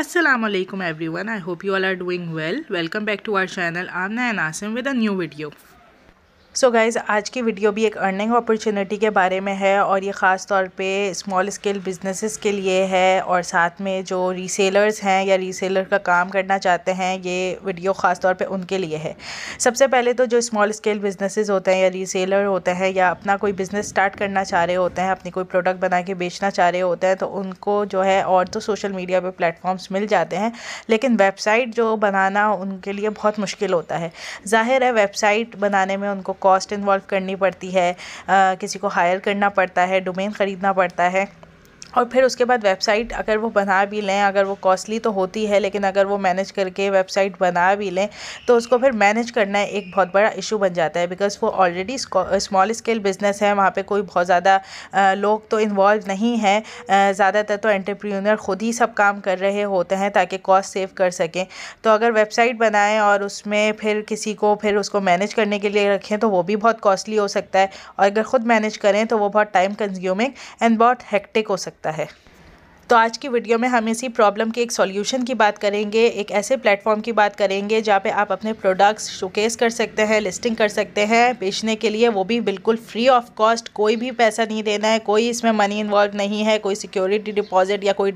Assalamualaikum everyone I hope you all are doing well welcome back to our channel I'm and Asim with a new video so so guys आज की video भी एक earning opportunity के बारे में है और ये ख़ास तौर पे स्मॉल स्केल बिजनेसेस के लिए है और साथ में जो रीसेलर्स हैं या रीसेलर का काम करना चाहते हैं ये वीडियो ख़ास तौर पे उनके लिए है सबसे पहले तो जो स्मॉल स्केल बिजनेसेस होते हैं या रीसेलर होते हैं या अपना कोई बिज़नेस स्टार्ट करना चाह रहे होते हैं अपनी कोई प्रोडक्ट बना के बेचना चाह रहे होते हैं तो उनको जो है और तो सोशल मीडिया पर प्लेटफॉर्म्स मिल जाते हैं लेकिन वेबसाइट जो बनाना उनके लिए बहुत मुश्किल होता है ज़ाहिर है वेबसाइट बनाने में उनको कॉस्ट इन्वॉल्व करनी पड़ती है किसी को हायर करना पड़ता है डोमेन ख़रीदना पड़ता है और फिर उसके बाद वेबसाइट अगर वो बना भी लें अगर वो कॉस्टली तो होती है लेकिन अगर वो मैनेज करके वेबसाइट बना भी लें तो उसको फिर मैनेज करना एक बहुत बड़ा इशू बन जाता है बिकॉज वो ऑलरेडी स्मॉल स्केल बिज़नेस है वहाँ पर कोई बहुत ज़्यादा लोग तो इन्वॉल्व नहीं है ज़्यादातर तो एंटरप्रीनर खुद ही सब काम कर रहे होते हैं ताकि कॉस्ट सेव कर सकें तो अगर वेबसाइट बनाएं और उसमें फिर किसी को फिर उसको मैनेज करने के लिए रखें तो वो भी बहुत कॉस्टली हो सकता है और अगर ख़ुद मैनेज करें तो वो बहुत टाइम कंज्यूमिंग एंड बहुत हेक्टिक हो सकता है लगता है तो आज की वीडियो में हम इसी प्रॉब्लम के एक सॉल्यूशन की बात करेंगे एक ऐसे प्लेटफॉर्म की बात करेंगे जहाँ पे आप अपने प्रोडक्ट्स शोकेस कर सकते हैं लिस्टिंग कर सकते हैं बेचने के लिए वो भी बिल्कुल फ्री ऑफ कॉस्ट कोई भी पैसा नहीं देना है कोई इसमें मनी इन्वॉल्व नहीं है कोई सिक्योरिटी डिपॉजिट या कोई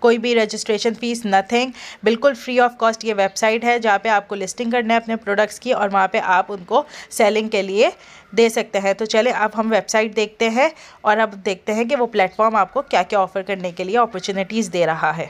कोई भी रजिस्ट्रेशन फ़ीस नथिंग बिल्कुल फ्री ऑफ कॉस्ट ये वेबसाइट है जहाँ पर आपको लिस्टिंग करना है अपने प्रोडक्ट्स की और वहाँ पर आप उनको सेलिंग के लिए दे सकते हैं तो चले अब हम वेबसाइट देखते हैं और अब देखते हैं कि वो प्लेटफॉर्म आपको क्या क्या ऑफर करने के लिए अपॉर्चुनिटीज़ दे रहा है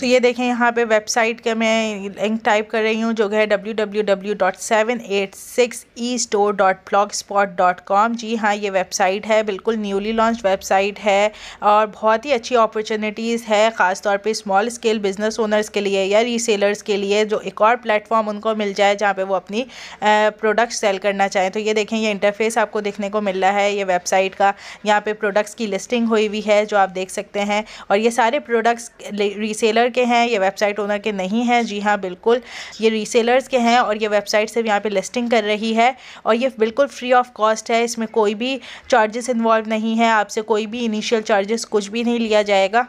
तो ये देखें यहाँ पे वेबसाइट का मैं लिंक टाइप कर रही हूँ जो है W W W dot seven eight six E store dot blog spot dot com जी हाँ ये वेबसाइट है बिल्कुल न्यूली लॉन्च वेबसाइट है और बहुत ही अच्छी अपॉर्चुनिटीज़ है ख़ास तौर पे स्मॉल स्केल बिजनेस ओनर्स के लिए या रीसेलर्स के लिए जो एक और प्लेटफॉर्म उनको मिल जाए जहाँ पर वो अपनी प्रोडक्ट्स सेल करना चाहें तो ये देखें ये इंटरफेस आपको देखने को मिल रहा है ये वेबसाइट का यहाँ पर प्रोडक्ट्स की लिस्टिंग हुई हुई है जो आप देख सकते हैं और ये सारे प्रोडक्ट्स रीसेलर रीसेलर के हैं ये वेबसाइट ओनर के नहीं हैं जी हाँ बिल्कुल ये रीसेलर्स के हैं और ये वेबसाइट सिर्फ यहाँ पे लिस्टिंग कर रही है और ये बिल्कुल फ्री ऑफ कॉस्ट है इसमें कोई भी चार्जेस इन्वॉल्व नहीं है आपसे कोई भी इनिशियल चार्जेस कुछ भी नहीं लिया जाएगा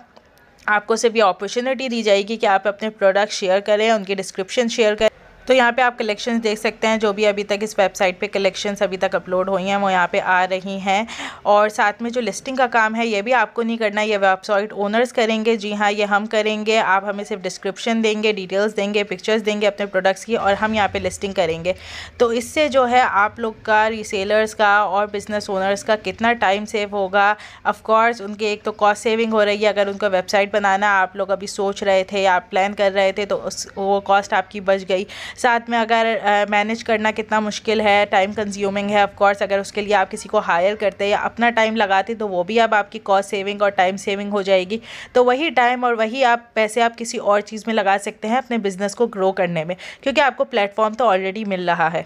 आपको सिर्फ ये अपॉर्चुनिटी दी जाएगी कि आप अपने प्रोडक्ट शेयर करें उनके डिस्क्रिप्शन शेयर करें तो यहाँ पे आप कलेक्शंस देख सकते हैं जो भी अभी तक इस वेबसाइट पे कलेक्शंस अभी तक अपलोड हुई हैं वो यहाँ पे आ रही हैं और साथ में जो लिस्टिंग का काम है ये भी आपको नहीं करना ये वेबसाइट ओनर्स करेंगे जी हाँ ये हम करेंगे आप हमें सिर्फ डिस्क्रिप्शन देंगे डिटेल्स देंगे पिक्चर्स देंगे अपने प्रोडक्ट्स की और हम यहाँ पर लिस्टिंग करेंगे तो इससे जो है आप लोग का रीसेलर्स का और बिज़नेस ओनर्स का कितना टाइम सेव होगा अफकोर्स उनकी एक तो कॉस्ट सेविंग हो रही है अगर उनका वेबसाइट बनाना आप लोग अभी सोच रहे थे आप प्लान कर रहे थे तो उस वो कॉस्ट आपकी बच गई साथ में अगर मैनेज करना कितना मुश्किल है टाइम कंज्यूमिंग है ऑफकोर्स अगर उसके लिए आप किसी को हायर करते या अपना टाइम लगाते तो वो भी अब आपकी कॉस्ट सेविंग और टाइम सेविंग हो जाएगी तो वही टाइम और वही आप पैसे आप किसी और चीज़ में लगा सकते हैं अपने बिज़नेस को ग्रो करने में क्योंकि आपको प्लेटफॉर्म तो ऑलरेडी मिल रहा है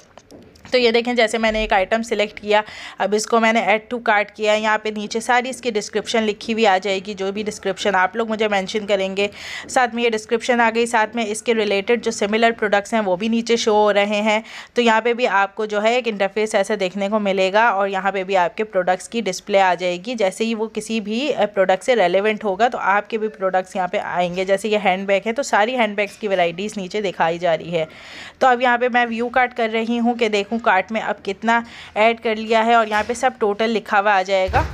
तो ये देखें जैसे मैंने एक आइटम सिलेक्ट किया अब इसको मैंने ऐड टू कार्ट किया यहाँ पे नीचे सारी इसकी डिस्क्रिप्शन लिखी हुई आ जाएगी जो भी डिस्क्रिप्शन आप लोग मुझे मेंशन करेंगे साथ में ये डिस्क्रिप्शन आ गई साथ में इसके रिलेटेड जो सिमिलर प्रोडक्ट्स हैं वो भी नीचे शो हो रहे हैं तो यहाँ पर भी आपको जो है एक इंटरफेस ऐसा देखने को मिलेगा और यहाँ पर भी आपके प्रोडक्ट्स की डिस्प्ले आ जाएगी जैसे ही वो किसी भी प्रोडक्ट से रेलिवेंट होगा तो आपके भी प्रोडक्ट्स यहाँ पर आएंगे जैसे ये हैंड है तो सारी हैंड की वेराइटीज़ नीचे दिखाई जा रही है तो अब यहाँ पर मैं व्यू कार्ट कर रही हूँ कि देखूँ हूँ कार्ट में अब कितना ऐड कर लिया है और यहाँ पे सब टोटल लिखा हुआ आ जाएगा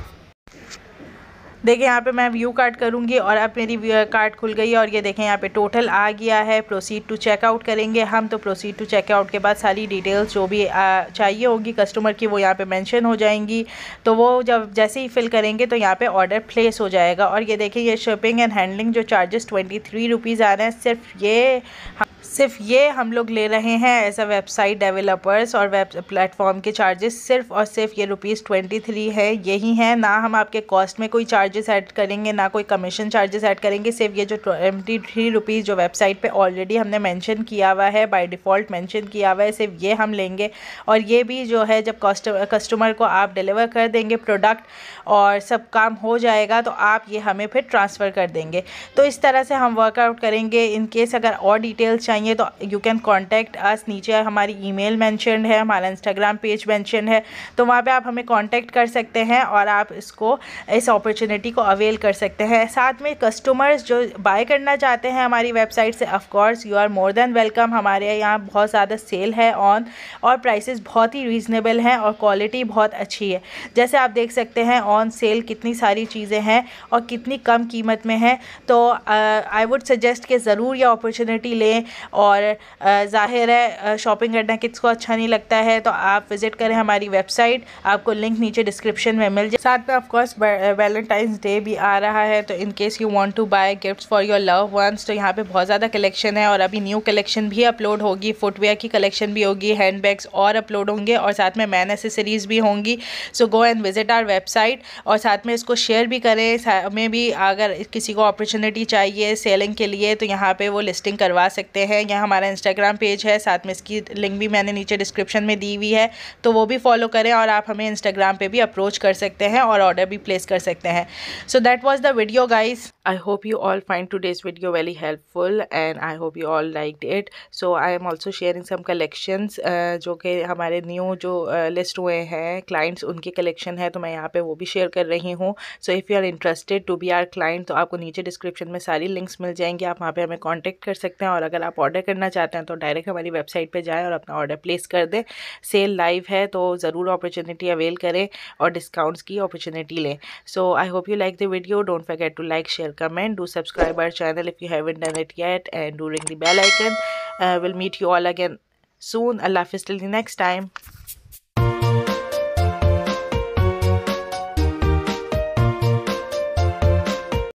देखिए यहाँ पे मैं व्यू कार्ड करूँगी और अब मेरी कार्ड खुल गई और ये देखें यहाँ पे टोटल आ गया है प्रोसीड टू चेकआउट करेंगे हम तो प्रोसीड टू चेकआउट के बाद सारी डिटेल्स जो भी आ, चाहिए होगी कस्टमर की वो यहाँ पे मेंशन हो जाएंगी तो वो जब जैसे ही फिल करेंगे तो यहाँ पे ऑर्डर प्लेस हो जाएगा और ये देखें ये शिपिंग एंड हैंडलिंग जो चार्जेस ट्वेंटी थ्री आ रहे हैं सिर्फ ये सिर्फ ये हम लोग ले रहे हैं एज अ वेबसाइट डेवलपर्स और वेब प्लेटफॉर्म के चार्जेस सिर्फ और सिर्फ ये रुपीज़ ट्वेंटी थ्री है यही है ना हम आपके कॉस्ट में कोई चार्जेस ऐड करेंगे ना कोई कमीशन चार्जेस ऐड करेंगे सिर्फ ये जो ट्वेंटी थ्री रुपीज़ जो वेबसाइट पे ऑलरेडी हमने मेंशन किया हुआ है बाय डिफ़ॉल्ट मेंशन किया हुआ है सिर्फ ये हम लेंगे और ये भी जो है जब कस्टमर को आप डिलीवर कर देंगे प्रोडक्ट और सब काम हो जाएगा तो आप ये हमें फिर ट्रांसफ़र कर देंगे तो इस तरह से हम वर्कआउट करेंगे इनकेस अगर और डिटेल्स चाहिए चाहिए तो यू कैन कॉन्टैक्ट अस नीचे हमारी ईमेल मेंशन है हमारा इंस्टाग्राम पेज मेंशन है तो वहाँ पे आप हमें कॉन्टैक्ट कर सकते हैं और आप इसको इस अपॉर्चुनिटी को अवेल कर सकते हैं साथ में कस्टमर्स जो बाय करना चाहते हैं हमारी वेबसाइट से of course you are more than welcome हमारे यहाँ बहुत ज़्यादा सेल है ऑन और प्राइसेस बहुत ही रीज़नेबल हैं और क्वालिटी बहुत अच्छी है जैसे आप देख सकते हैं ऑन सेल कितनी सारी चीज़ें हैं और कितनी कम कीमत में हैं तो आई वुड सजेस्ट कि ज़रूर यह अपॉर्चुनिटी लें और ज़ाहिर है शॉपिंग करना किस को अच्छा नहीं लगता है तो आप विज़िट करें हमारी वेबसाइट आपको लिंक नीचे डिस्क्रिप्शन में मिल जाए साथ में ऑफकोर्स वैलेंटाइंस डे भी आ रहा है तो in case you want to buy gift for your love ones तो यहाँ पर बहुत ज़्यादा कलेक्शन है और अभी न्यू कलेक्शन भी अपलोड होगी फुटवेयर की कलेक्शन भी होगी बैग्स और अपलोड होंगे और साथ में मैन एसेसरीज़ भी होंगी so go and visit our website और साथ में इसको शेयर भी करें हमें भी अगर किसी को अपॉर्चुनिटी चाहिए सेलिंग के लिए तो यहाँ पर वो लिस्टिंग करवा सकते हैं यह हमारा इंस्टाग्राम पेज है साथ में इसकी लिंक भी मैंने नीचे डिस्क्रिप्शन में दी हुई है तो वो भी फॉलो करें और आप हमें इंस्टाग्राम पे भी अप्रोच कर सकते हैं और ऑर्डर भी प्लेस कर सकते हैं so that was the video guys I hope you all find today's video very helpful and I hope you all like it so I am also sharing some collections जो कि हमारे new जो list uh, हुए हैं clients उनके collection है तो मैं यहाँ पे वो भी शेयर कर रही हूँ so if you are interested to be our client तो आपको नीचे डिस्क्रिप्शन में सारी लिंक्स मिल जाएंगी आप वहाँ पर हमें कॉन्टेक्ट कर सकते हैं और अगर आप ऑर्डर ऑर्डर करना चाहते हैं तो डायरेक्ट हमारी वेबसाइट पर जाएँ और अपना ऑर्डर प्लेस कर दें सेल लाइव है तो ज़रूर अपॉर्चुनिटी अवेल करें और डिस्काउंट्स की अपॉर्चुनिटी लें so I hope you like the video don't forget to like share comment do subscribe our channel if you have done it yet and do ring the bell icon will meet you all again soon. Allah Hafiz till the next time.